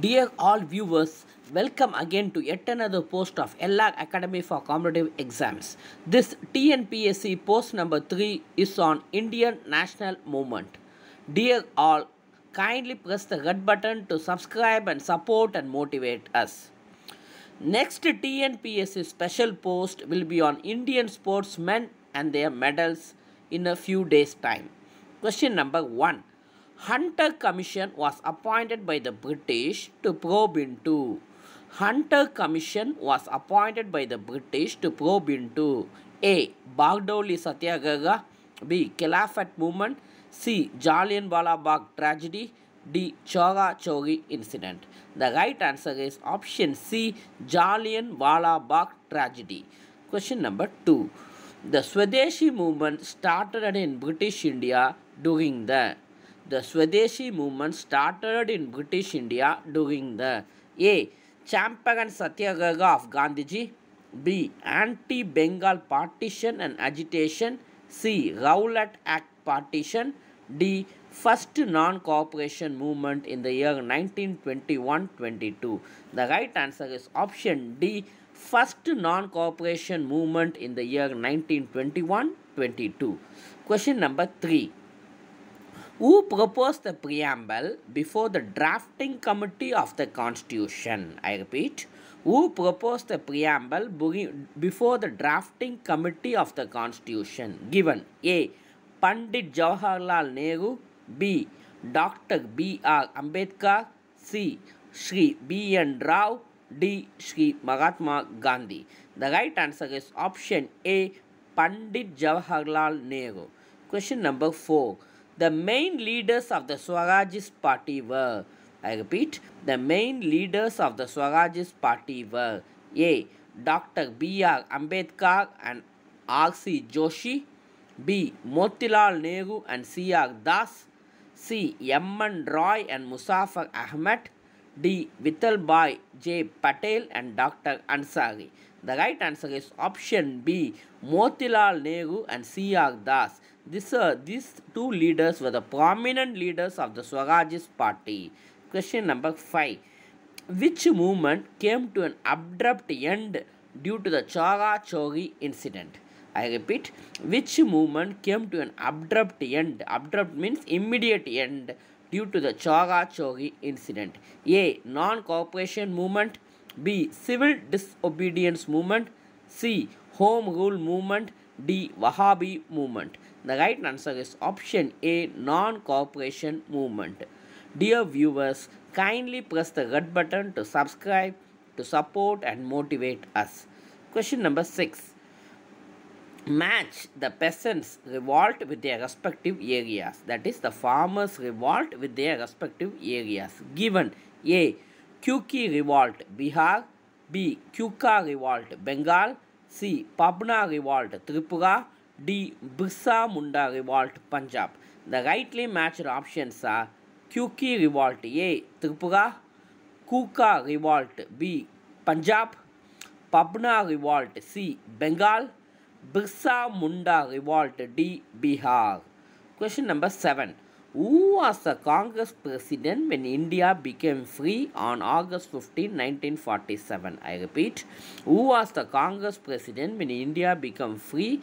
Dear all viewers, welcome again to yet another post of LR Academy for Competitive Exams. This TNPSC post number 3 is on Indian National Movement. Dear all, kindly press the red button to subscribe and support and motivate us. Next TNPSC special post will be on Indian sportsmen and their medals in a few days time. Question number 1. Hunter Commission was appointed by the British to probe into. Hunter Commission was appointed by the British to probe into A. Bagdoli Satyagraha B. Khilafat Movement C. Jallianwala Bagh Tragedy D. Chora Chori Incident. The right answer is option C. Jallianwala Bagh Tragedy. Question number 2. The Swadeshi movement started in British India during the the Swadeshi movement started in British India during the A. Champagan Satyagraha of Gandhiji B. Anti-Bengal partition and agitation C. Rowlatt Act partition D. First non-cooperation movement in the year 1921-22. The right answer is option D. First non-cooperation movement in the year 1921-22. Question number 3 who proposed the preamble before the drafting committee of the constitution. I repeat, who proposed the preamble before the drafting committee of the constitution given A. Pandit Jawaharlal Nehru B. Dr. B. R. Ambedkar C. Sri B. N. Rao D. Sri Mahatma Gandhi. The right answer is option A. Pandit Jawaharlal Nehru. Question number 4 the main leaders of the Swarajist party were. I repeat, the main leaders of the Swarajist party were A. Dr. B.R. Ambedkar and R.C. Joshi, B. Motilal Nehru and C.R. Das, C. M.N. Roy and Musafar Ahmed, D. Vithalbhai J. Patel and Dr. Ansari. The right answer is option B. Motilal Nehru and C.R. Das. This, uh, these two leaders were the prominent leaders of the Swarajist party. Question number 5. Which movement came to an abrupt end due to the Chora Chori incident? I repeat, which movement came to an abrupt end? Abrupt means immediate end due to the Chora Chori incident. A. Non-cooperation movement. B. Civil disobedience movement. C. Home rule movement. D. Wahhabi movement. The right answer is option A non-cooperation movement. Dear viewers, kindly press the red button to subscribe, to support and motivate us. Question number 6. Match the peasants' revolt with their respective areas. That is the farmers' revolt with their respective areas. Given A. Kuki revolt Bihar B. Kuka revolt Bengal C. Pabna revolt Tripura D. Birsa Munda Revolt Punjab. The rightly matched options are Kuki Revolt A. Tripura, Kuka Revolt B. Punjab, Pabna Revolt C. Bengal, Birsa Munda Revolt D. Bihar. Question number 7. Who was the Congress president when India became free on August 15, 1947? I repeat, who was the Congress president when India became free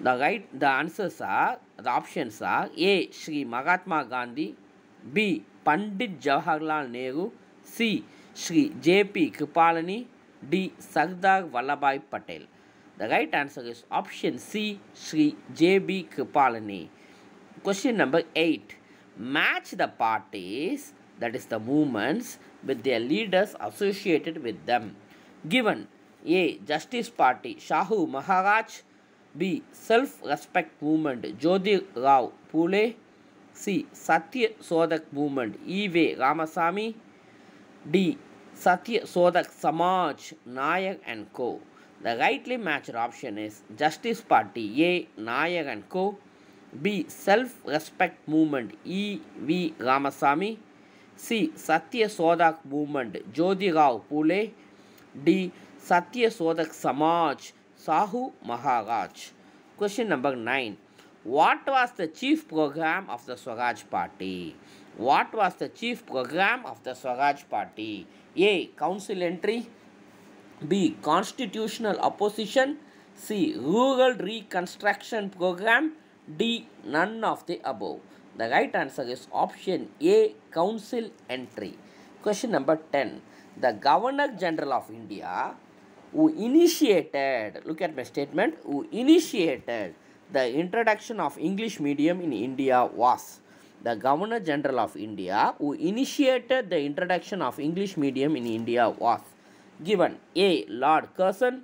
The right the answers are the options are A. shri Mahatma Gandhi, B. Pandit Jawaharlal Nehru, C. Sri J.P. Kripalani, D. Sardar Vallabhai Patel. The right answer is option C. Sri J.B. Kripalani. Question number 8. Match the parties, that is the movements, with their leaders associated with them. Given A. Justice Party, Shahu Maharaj, B self respect movement Jyoti Rao Phule C Satya Shodhak movement E V Ramasamy D Satya Shodhak Samaj नायक and को the rightly match option is Justice Party A नायक and को B self respect movement E V Ramasamy C Satya Shodhak movement Jyoti Rao Phule D Satya Shodhak समाज Sahu Maharaj. Question number 9. What was the chief program of the Swaraj Party? What was the chief program of the Swaraj Party? A. Council entry. B. Constitutional opposition. C. Rural reconstruction program. D. None of the above. The right answer is option A. Council entry. Question number 10. The Governor General of India who initiated, look at my statement, who initiated the introduction of English medium in India was the Governor General of India who initiated the introduction of English medium in India was given A. Lord Curzon,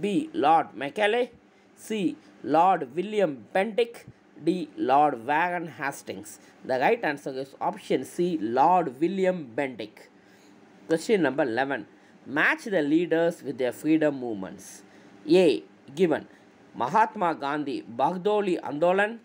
B. Lord Macaulay, C. Lord William Bentinck, D. Lord Wagon Hastings. The right answer is option C. Lord William Bentinck. Question number 11. Match the leaders with their freedom movements. A. Given Mahatma Gandhi Bagdoli Andolan.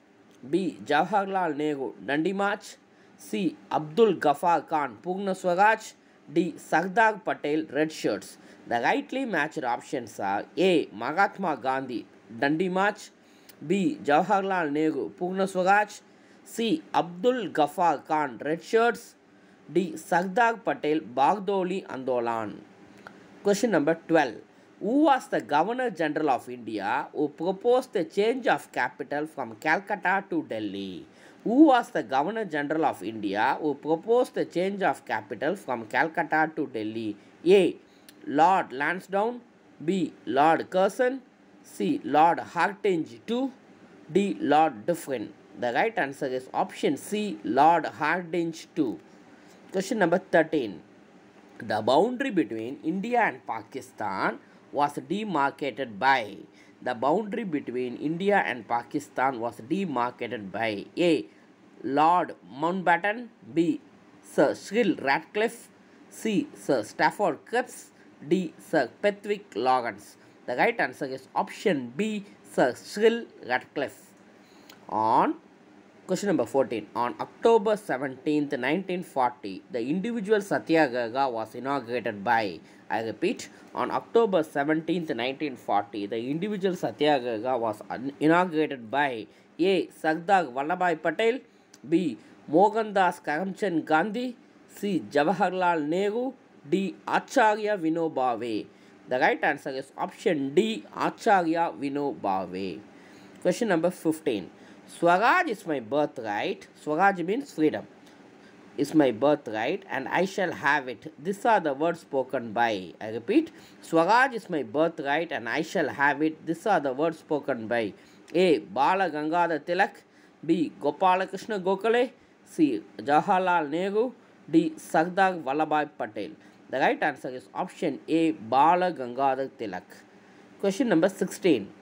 B. Jawaharlal Nehru Dandi March. C. Abdul Ghaffar Khan Pugna Swaraj. D. Sardar Patel Red Shirts. The rightly matched options are A. Mahatma Gandhi Dandi March. B. Jawaharlal Nehru Pugna Swaraj. C. Abdul Ghaffar Khan Red Shirts. D. Sardar Patel, Bagdoli Andolan. Question number 12. Who was the Governor General of India who proposed the change of capital from Calcutta to Delhi? Who was the Governor General of India who proposed the change of capital from Calcutta to Delhi? A. Lord Lansdowne B. Lord Curzon C. Lord Hartinge II D. Lord Dufferin The right answer is option C. Lord Hartinge II Question number 13 the boundary between India and Pakistan was demarcated by the boundary between India and Pakistan was demarcated by A. Lord Mountbatten B. Sir Cyril Ratcliffe C. Sir Stafford Cripps D. Sir Patrick Lawrence The right answer is option B. Sir Cyril Ratcliffe On Question number 14. On October 17, 1940, the individual Satyagraha was inaugurated by, I repeat, on October 17, 1940, the individual Satyagraha was inaugurated by A. Sardar Vallabhai Patel, B. Mohandas Karamchand Gandhi, C. Jawaharlal Nehru, D. Acharya Vinoba Bhave. The right answer is option D. Acharya Vinoba Bhave. Question number 15. Swaraj is my birthright. Swaraj means freedom. Is my birthright and I shall have it. These are the words spoken by. I repeat. Swaraj is my birthright and I shall have it. These are the words spoken by A. Bala Gangadhar Tilak B. Gopalakrishna Gokhale C. Jawaharlal Nehru D. Sardar Vallabhai Patel. The right answer is option A. Bala Gangadhar Tilak. Question number 16.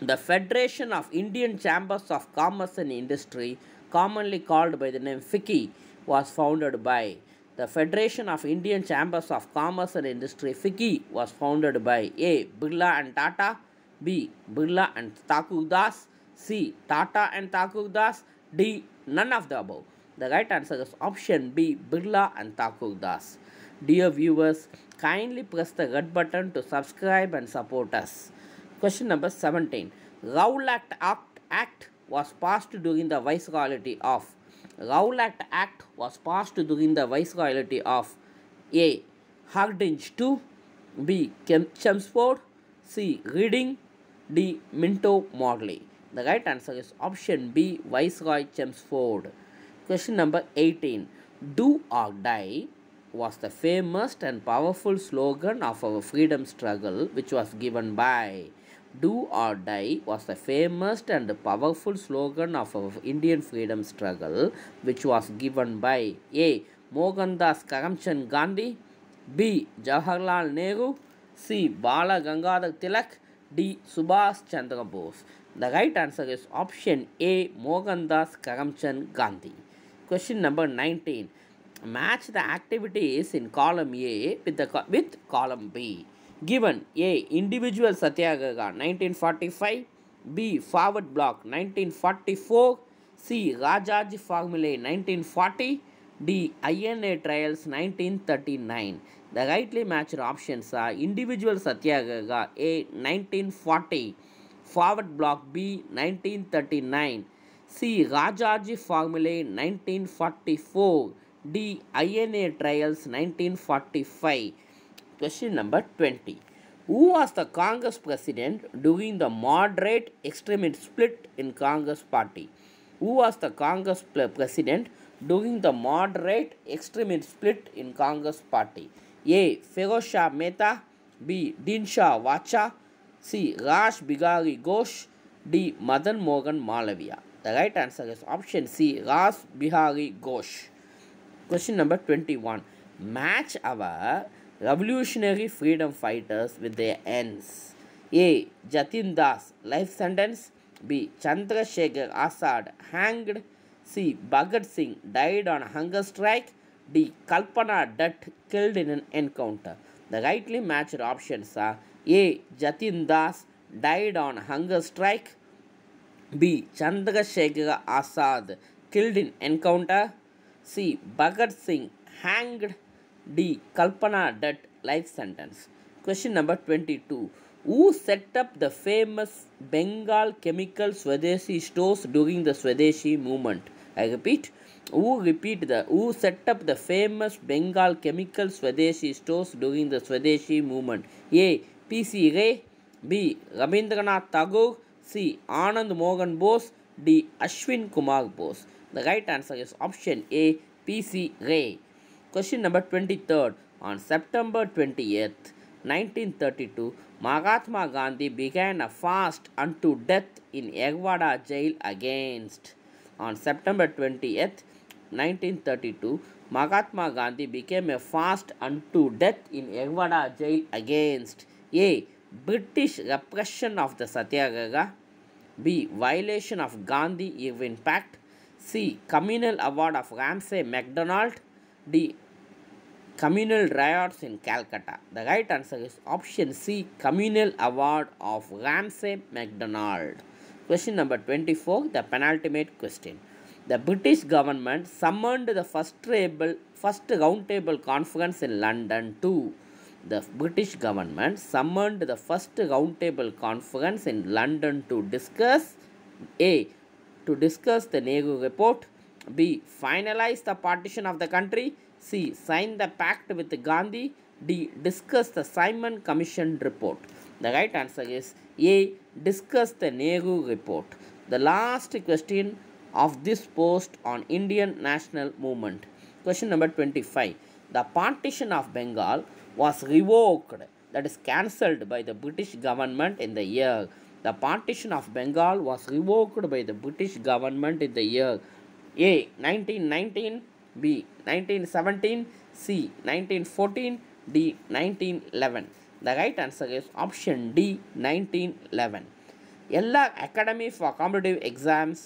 The Federation of Indian Chambers of Commerce and Industry, commonly called by the name FICCI, was founded by the Federation of Indian Chambers of Commerce and Industry FICCI was founded by A. Birla and Tata, B. Birla and Thakur Das, C. Tata and Thakur Das, D. None of the above. The right answer is option B. Birla and Thakur Das. Dear viewers, kindly press the red button to subscribe and support us. Question number 17. Rowlatt Act, Act was passed during the Viceroyalty of. Rowlatt Act was passed during the Viceroyalty of A. Hardinge 2, B. Chelmsford, C. Reading, D. Minto Morley. The right answer is option B. Viceroy Chelmsford. Question number 18. Do or die was the famous and powerful slogan of our freedom struggle which was given by do or Die was the famous and powerful slogan of Indian freedom struggle which was given by A. Mohandas Karamchand Gandhi B. Jawaharlal Nehru C. Bala Gangadhar Tilak D. Subhas Chandra Bose The right answer is option A. Mohandas Karamchand Gandhi Question number 19 Match the activities in column A with, the, with column B given a individual satyagraha 1945 b forward block 1944 c rajaji formulae 1940 d ina trials 1939 the rightly matched options are individual satyagraha a 1940 forward block b 1939 c rajaji formulae 1944 d ina trials 1945 Question number 20. Who was the Congress president during the moderate extremist split in Congress party? Who was the Congress president during the moderate extremist split in Congress party? A. Feroz Mehta B. Dinsha Vacha C. Rash Bigari Ghosh D. Madan Mohan Malavia The right answer is option C. Rash Bihari Ghosh Question number 21 Match our revolutionary freedom fighters with their ends. A. Jatin Das, life sentence. B. Chandrasekhar Azad, hanged. C. Bhagat Singh, died on hunger strike. D. Kalpana Dutt, killed in an encounter. The rightly matched options are A. Jatin Das, died on hunger strike. B. Chandrasekhar Azad, killed in encounter. C. Bhagat Singh, hanged. D. Kalpana That life sentence. Question number 22. Who set up the famous Bengal chemical Swadeshi stores during the Swadeshi movement? I repeat, who repeat the who set up the famous Bengal chemical Swadeshi stores during the Swadeshi movement? A. P. C. Ray, B. Rabindranath Tagore, C. Anand Mohan Bose, D. Ashwin Kumar Bose. The right answer is option A. P. C. Ray. Question number 23rd. On September 28th, 1932, Mahatma Gandhi began a fast unto death in Egwada jail against. On September 28th, 1932, Mahatma Gandhi became a fast unto death in Egwada jail against A. British repression of the Satyagraha B. Violation of Gandhi-Irwin Pact C. Communal award of Ramsay MacDonald the communal riots in Calcutta? The right answer is option C communal award of Ramsay MacDonald. Question number 24, the penultimate question. The British government summoned the first, table, first roundtable conference in London to the British government summoned the first roundtable conference in London to discuss A. To discuss the Nehru report B. Finalize the partition of the country. C. Sign the pact with Gandhi. D. Discuss the Simon Commission report. The right answer is A. Discuss the Nehru report. The last question of this post on Indian national movement. Question number 25. The partition of Bengal was revoked, that is cancelled by the British government in the year. The partition of Bengal was revoked by the British government in the year a 1919 B 1917 C 1914 D 1911 The right answer is option D 1911 Ella Academy for Competitive Exams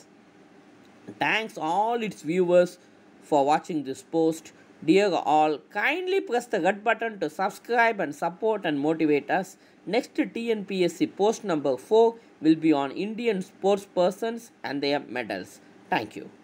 thanks all its viewers for watching this post Dear all, kindly press the red button to subscribe and support and motivate us. Next TNPSC post number 4 will be on Indian sports persons and their medals. Thank you.